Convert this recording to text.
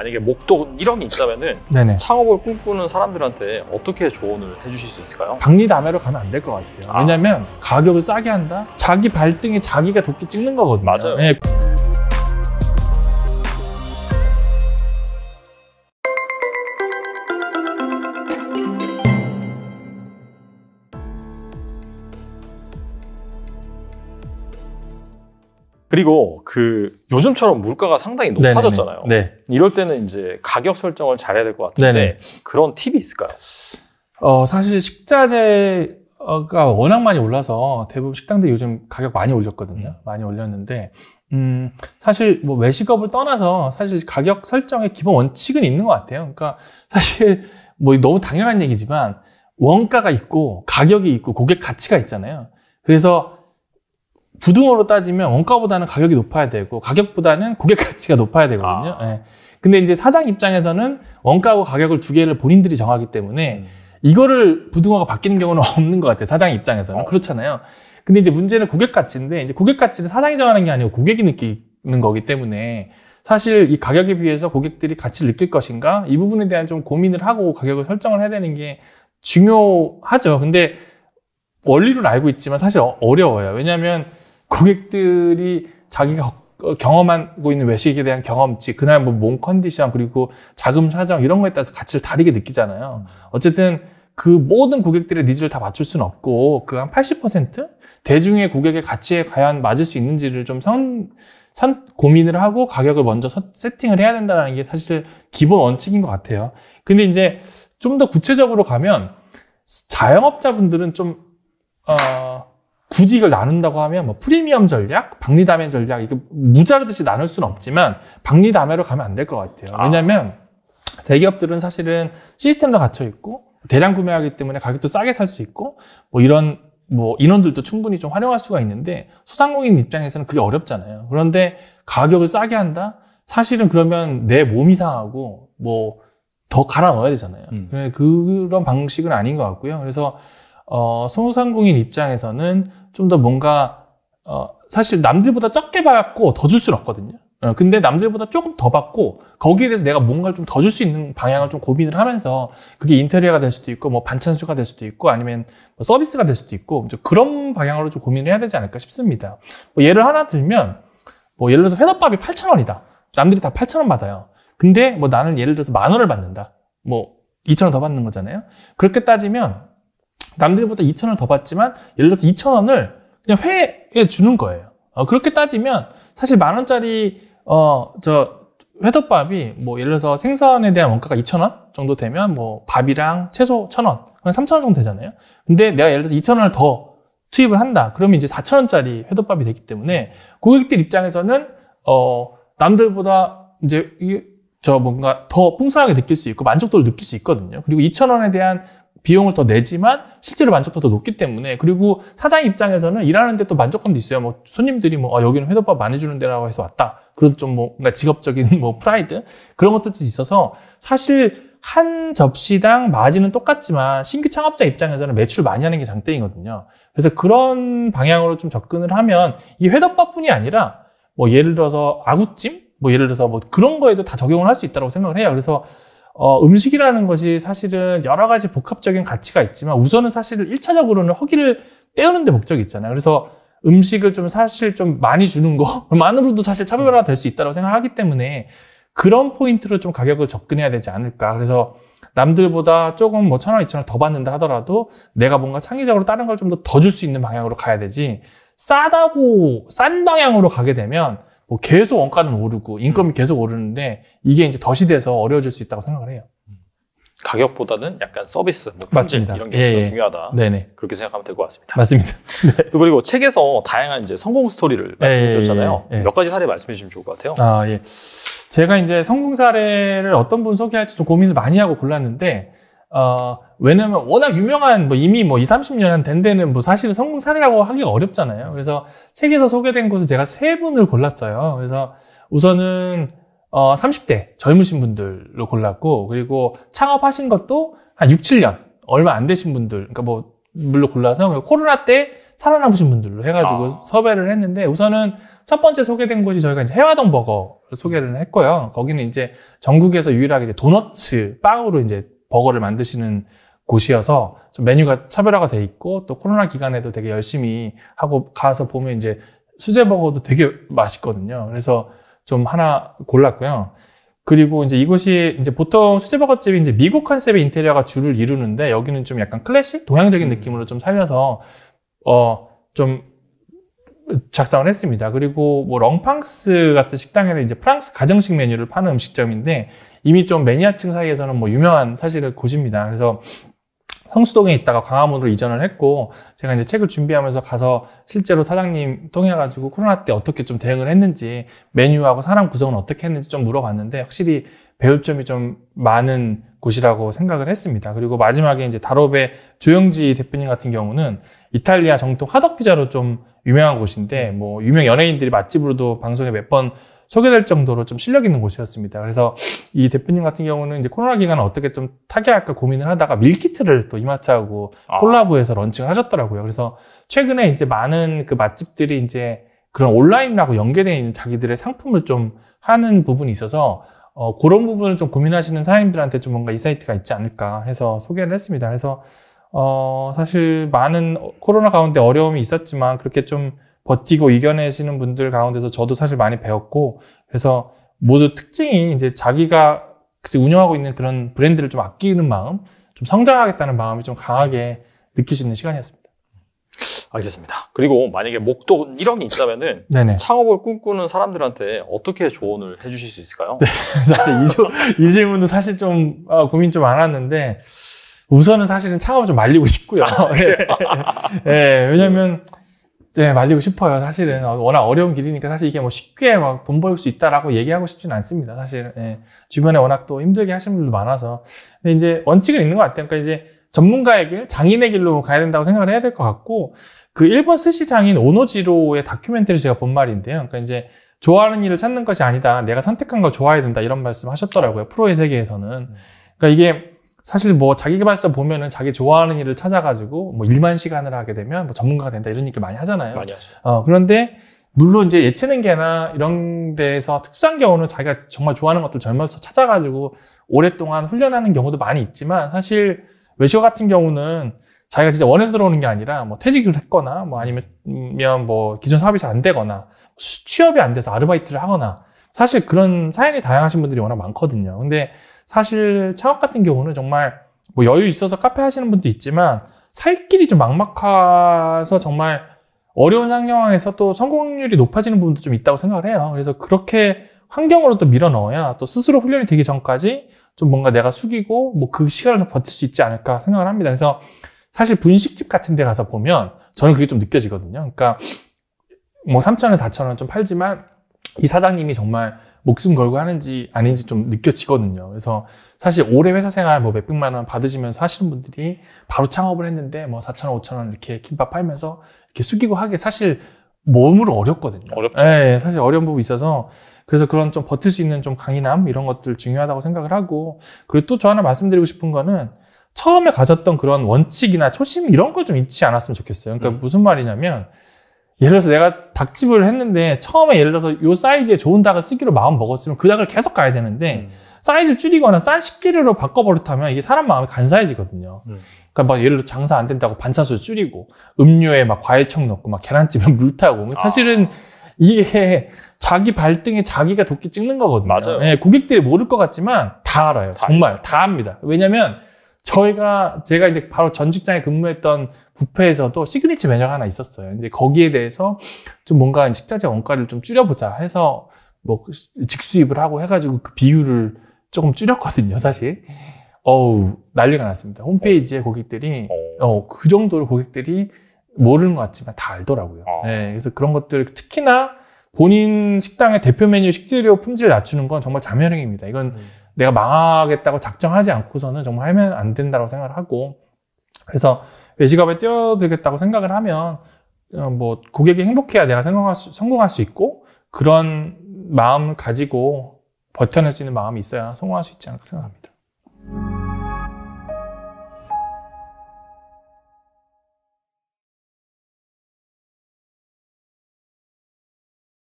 만약에 목돈 1억이 있다면은 네네. 창업을 꿈꾸는 사람들한테 어떻게 조언을 해주실 수 있을까요? 박리다매로 가면 안 될 것 같아요. 아. 왜냐하면 가격을 싸게 한다. 자기 발등에 자기가 도끼 찍는 거거든요. 맞아요. 네. 그리고 그 요즘처럼 물가가 상당히 네, 네, 네. 높아졌잖아요. 네 이럴 때는 이제 가격 설정을 잘해야 될 것 같은데 네네. 그런 팁이 있을까요? 어 사실 식자재가 워낙 많이 올라서 대부분 식당들이 요즘 가격 많이 올렸거든요. 음. 많이 올렸는데 음 사실 뭐 외식업을 떠나서 사실 가격 설정의 기본 원칙은 있는 것 같아요. 그러니까 사실 뭐 너무 당연한 얘기지만 원가가 있고 가격이 있고 고객 가치가 있잖아요. 그래서 부등호로 따지면 원가보다는 가격이 높아야 되고 가격보다는 고객 가치가 높아야 되거든요. 아. 예. 근데 이제 사장 입장에서는 원가하고 가격을 두 개를 본인들이 정하기 때문에 음. 이거를 부등호가 바뀌는 경우는 없는 것 같아요. 사장 입장에서는 어. 그렇잖아요. 근데 이제 문제는 고객 가치인데 이제 고객 가치를 사장이 정하는 게 아니고 고객이 느끼는 거기 때문에 사실 이 가격에 비해서 고객들이 가치를 느낄 것인가 이 부분에 대한 좀 고민을 하고 가격을 설정을 해야 되는 게 중요하죠. 근데 원리를 알고 있지만 사실 어, 어려워요. 왜냐하면 고객들이 자기가 어, 경험하고 있는 외식에 대한 경험치, 그날 뭐몸 컨디션, 그리고 자금 사정 이런 거에 따라서 가치를 다르게 느끼잖아요. 음. 어쨌든 그 모든 고객들의 니즈를 다 맞출 수는 없고 그 한 80% 대중의 고객의 가치에 과연 맞을 수 있는지를 좀 선, 선 고민을 하고 가격을 먼저 세팅을 해야 된다는 게 사실 기본 원칙인 것 같아요. 근데 이제 좀 더 구체적으로 가면 자영업자분들은 좀 어, 굳직을 나눈다고 하면 뭐 프리미엄 전략, 박리담회 전략 이거 무자르듯이 나눌 수는 없지만 박리담회로 가면 안 될 것 같아요. 왜냐하면 아. 대기업들은 사실은 시스템도 갖춰 있고 대량 구매하기 때문에 가격도 싸게 살 수 있고 뭐 이런 뭐 인원들도 충분히 좀 활용할 수가 있는데 소상공인 입장에서는 그게 어렵잖아요. 그런데 가격을 싸게 한다? 사실은 그러면 내 몸이 상하고 뭐더 갈아 넣어야 되잖아요. 음. 그런 방식은 아닌 것 같고요. 그래서 어, 소상공인 입장에서는 좀더 뭔가 어, 사실 남들보다 적게 받고 더 줄 수는 없거든요. 어, 근데 남들보다 조금 더 받고 거기에 대해서 내가 뭔가를 좀 더 줄 수 있는 방향을 좀 고민을 하면서 그게 인테리어가 될 수도 있고 뭐 반찬수가 될 수도 있고 아니면 뭐 서비스가 될 수도 있고 이제 그런 방향으로 좀 고민을 해야 되지 않을까 싶습니다. 뭐 예를 하나 들면 뭐 예를 들어서 회덮밥이 8,000원이다. 남들이 다 8,000원 받아요. 근데 뭐 나는 예를 들어서 만 원을 받는다. 뭐 2,000원 더 받는 거잖아요. 그렇게 따지면 남들보다 2천원을 더 받지만 예를 들어서 2천원을 그냥 회에 주는 거예요. 어, 그렇게 따지면 사실 만 원짜리 어 저 회덮밥이 뭐 예를 들어서 생선에 대한 원가가 2천원 정도 되면 뭐 밥이랑 채소 1 천원 한 3천원 정도 되잖아요. 근데 내가 예를 들어서 2천원을 더 투입을 한다. 그러면 이제 4천원짜리 회덮밥이 되기 때문에 고객들 입장에서는 어 남들보다 이제 저 뭔가 더 풍성하게 느낄 수 있고 만족도를 느낄 수 있거든요. 그리고 2천원에 대한 비용을 더 내지만 실제로 만족도 더 높기 때문에 그리고 사장 입장에서는 일하는데 또 만족감도 있어요. 뭐 손님들이 뭐 아, 여기는 회덮밥 많이 주는 데라고 해서 왔다. 그런 좀뭐 뭔가 직업적인 뭐 프라이드 그런 것들도 있어서 사실 한 접시당 마진은 똑같지만 신규 창업자 입장에서는 매출 많이 하는 게 장땡이거든요. 그래서 그런 방향으로 좀 접근을 하면 이 회덮밥뿐이 아니라 뭐 예를 들어서 아구찜 뭐 예를 들어서 뭐 그런 거에도 다 적용을 할 수 있다고 생각을 해요. 그래서 어, 음식이라는 것이 사실은 여러 가지 복합적인 가치가 있지만 우선은 사실 1차적으로는 허기를 때우는 데 목적이 있잖아요. 그래서 음식을 좀 사실 좀 많이 주는 것만으로도 사실 차별화가 될수 있다고 생각하기 때문에 그런 포인트로 좀 가격을 접근해야 되지 않을까. 그래서 남들보다 조금 뭐 천 원, 이천 원 더 받는다 하더라도 내가 뭔가 창의적으로 다른 걸 좀 더 줄 수 있는 방향으로 가야 되지. 싸다고 싼 방향으로 가게 되면 뭐 계속 원가는 오르고 인건비 음. 계속 오르는데 이게 이제 덫이 돼서 어려워질 수 있다고 생각을 해요. 음. 가격보다는 약간 서비스, 뭐 품질 맞습니다. 이런 게더 예, 예. 중요하다. 네네. 그렇게 생각하면 될 것 같습니다. 맞습니다. 네. 그리고 책에서 다양한 이제 성공 스토리를 예, 말씀해 예, 주셨잖아요. 예, 몇 가지 사례 말씀해 주시면 좋을 것 같아요. 아 예. 제가 이제 성공 사례를 어떤 분 소개할지 좀 고민을 많이 하고 골랐는데 어, 왜냐면 워낙 유명한 뭐 이미 뭐 20, 30년 된 데는 뭐 사실은 성공 사례라고 하기가 어렵잖아요. 그래서 책에서 소개된 곳을 제가 세 분을 골랐어요. 그래서 우선은 어, 30대 젊으신 분들로 골랐고 그리고 창업하신 것도 한 6, 7년 얼마 안 되신 분들 그러니까 뭐 물로 골라서 코로나 때 살아남으신 분들로 해가지고 아. 섭외를 했는데 우선은 첫 번째 소개된 곳이 저희가 이제 해화동 버거를 소개를 했고요. 거기는 이제 전국에서 유일하게 이제 도너츠 빵으로 이제 버거를 만드시는 곳이어서 좀 메뉴가 차별화가 돼 있고 또 코로나 기간에도 되게 열심히 하고 가서 보면 이제 수제 버거도 되게 맛있거든요. 그래서 좀 하나 골랐고요. 그리고 이제 이곳이 이제 보통 수제버거집이 이제 미국 컨셉의 인테리어가 주를 이루는데 여기는 좀 약간 클래식 동양적인 음. 느낌으로 좀 살려서 어좀 작성을 했습니다. 그리고 뭐 렁팡스 같은 식당에는 이제 프랑스 가정식 메뉴를 파는 음식점인데 이미 좀 매니아층 사이에서는 뭐 유명한 사실을 곳입니다. 그래서 성수동에 있다가 광화문으로 이전을 했고 제가 이제 책을 준비하면서 가서 실제로 사장님 통해 가지고 코로나 때 어떻게 좀 대응을 했는지 메뉴하고 사람 구성은 어떻게 했는지 좀 물어봤는데 확실히 배울 점이 좀 많은 곳이라고 생각을 했습니다. 그리고 마지막에 이제 다로베 조영지 대표님 같은 경우는 이탈리아 정통 화덕 피자로 좀 유명한 곳인데 뭐 유명 연예인들이 맛집으로도 방송에 몇 번 소개될 정도로 좀 실력 있는 곳이었습니다. 그래서 이 대표님 같은 경우는 이제 코로나 기간에 어떻게 좀 타개할까 고민을 하다가 밀키트를 또 이마트하고 아. 콜라보해서 런칭을 하셨더라고요. 그래서 최근에 이제 많은 그 맛집들이 이제 그런 온라인하고 연계되어 있는 자기들의 상품을 좀 하는 부분이 있어서 어, 그런 부분을 좀 고민하시는 사장님들한테 좀 뭔가 이 사이트가 있지 않을까 해서 소개를 했습니다. 그래서 어, 사실 많은 코로나 가운데 어려움이 있었지만 그렇게 좀 버티고 이겨내시는 분들 가운데서 저도 사실 많이 배웠고 그래서 모두 특징이 이제 자기가 운영하고 있는 그런 브랜드를 좀 아끼는 마음, 좀 성장하겠다는 마음이 좀 강하게 느낄 수 있는 시간이었습니다. 알겠습니다. 그리고 만약에 목돈 1억이 있다면은 네네. 창업을 꿈꾸는 사람들한테 어떻게 조언을 해주실 수 있을까요? 네, 사실 이, 이 질문도 사실 좀 어, 고민 좀 많았는데 우선은 사실은 창업을 좀 말리고 싶고요. 예, 네, 왜냐면, 네, 말리고 싶어요. 사실은. 어, 워낙 어려운 길이니까 사실 이게 뭐 쉽게 막 돈 벌 수 있다라고 얘기하고 싶진 않습니다. 사실. 예, 주변에 워낙 또 힘들게 하시는 분들도 많아서. 근데 이제 원칙은 있는 것 같아요. 그러니까 이제 전문가의 길, 장인의 길로 가야 된다고 생각을 해야 될 것 같고, 그 일본 스시 장인 오노지로의 다큐멘터리 제가 본 말인데요. 그러니까 이제 좋아하는 일을 찾는 것이 아니다. 내가 선택한 걸 좋아해야 된다. 이런 말씀 하셨더라고요. 프로의 세계에서는. 그러니까 이게 사실 뭐 자기개발서 보면은 자기 좋아하는 일을 찾아가지고 뭐 일만 시간을 하게 되면 뭐 전문가가 된다 이런 얘기 많이 하잖아요. 많이 하죠. 어, 그런데 물론 이제 예체능계나 이런 데에서 특수한 경우는 자기가 정말 좋아하는 것들 젊어서 찾아가지고 오랫동안 훈련하는 경우도 많이 있지만 사실 외식어 같은 경우는 자기가 진짜 원해서 들어오는 게 아니라 뭐 퇴직을 했거나 뭐 아니면 음, 뭐 기존 사업이 잘 안 되거나 취업이 안 돼서 아르바이트를 하거나 사실 그런 사연이 다양하신 분들이 워낙 많거든요. 근데 사실 창업 같은 경우는 정말 뭐 여유 있어서 카페 하시는 분도 있지만 살 길이 좀 막막해서 정말 어려운 상황에서 또 성공률이 높아지는 부분도 좀 있다고 생각을 해요. 그래서 그렇게 환경으로 또 밀어 넣어야 또 스스로 훈련이 되기 전까지 좀 뭔가 내가 숙이고 뭐 그 시간을 좀 버틸 수 있지 않을까 생각을 합니다. 그래서 사실 분식집 같은 데 가서 보면 저는 그게 좀 느껴지거든요. 그러니까 뭐3천원4천원좀 팔지만 이 사장님이 정말 목숨 걸고 하는지 아닌지 좀 느껴지거든요. 그래서 사실 올해 회사 생활 뭐 몇백만 원 받으시면서 하시는 분들이 바로 창업을 했는데 뭐 4천 원, 5천 원 이렇게 김밥 팔면서 이렇게 숙이고 하기 사실 몸으로 어렵거든요. 어렵죠. 예, 예, 사실 어려운 부분이 있어서 그래서 그런 좀 버틸 수 있는 좀 강인함 이런 것들 중요하다고 생각을 하고 그리고 또 저 하나 말씀드리고 싶은 거는 처음에 가졌던 그런 원칙이나 초심 이런 걸 좀 잊지 않았으면 좋겠어요. 그러니까 음. 무슨 말이냐면 예를 들어서 내가 닭집을 했는데 처음에 예를 들어서 요사이즈에 좋은 닭을 쓰기로 마음 먹었으면 그 닭을 계속 가야 되는데 음. 사이즈를 줄이거나 싼 식재료로 바꿔버릇하면 이게 사람 마음이 간사해지거든요. 음. 그러니까 막 뭐 예를 들어 장사 안 된다고 반찬수 줄이고 음료에 막 과일청 넣고 막 계란찜에 물 타고 뭐 사실은 아. 이게 자기 발등에 자기가 도끼 찍는 거거든요. 맞아요. 예, 고객들이 모를 것 같지만 다 알아요. 다 정말 알죠. 다 압니다. 왜냐면 저희가 제가 이제 바로 전 직장에 근무했던 부페에서도 시그니처 메뉴가 하나 있었어요. 이제 거기에 대해서 좀 뭔가 식자재 원가를 좀 줄여보자 해서 뭐 그 직수입을 하고 해가지고 그 비율을 조금 줄였거든요, 사실. 어우 난리가 났습니다. 홈페이지에 고객들이 어그 어, 정도로 고객들이 모르는 것 같지만 다 알더라고요. 아. 네, 그래서 그런 것들 특히나 본인 식당의 대표 메뉴 식재료 품질 낮추는 건 정말 자멸행입니다 이건 음. 내가 망하겠다고 작정하지 않고서는 정말 하면 안 된다고 생각을 하고 그래서 외식업에 뛰어들겠다고 생각을 하면 어, 뭐 고객이 행복해야 내가 성공할 수, 성공할 수 있고 그런 마음을 가지고 버텨낼 수 있는 마음이 있어야 성공할 수 있지 않을까 생각합니다.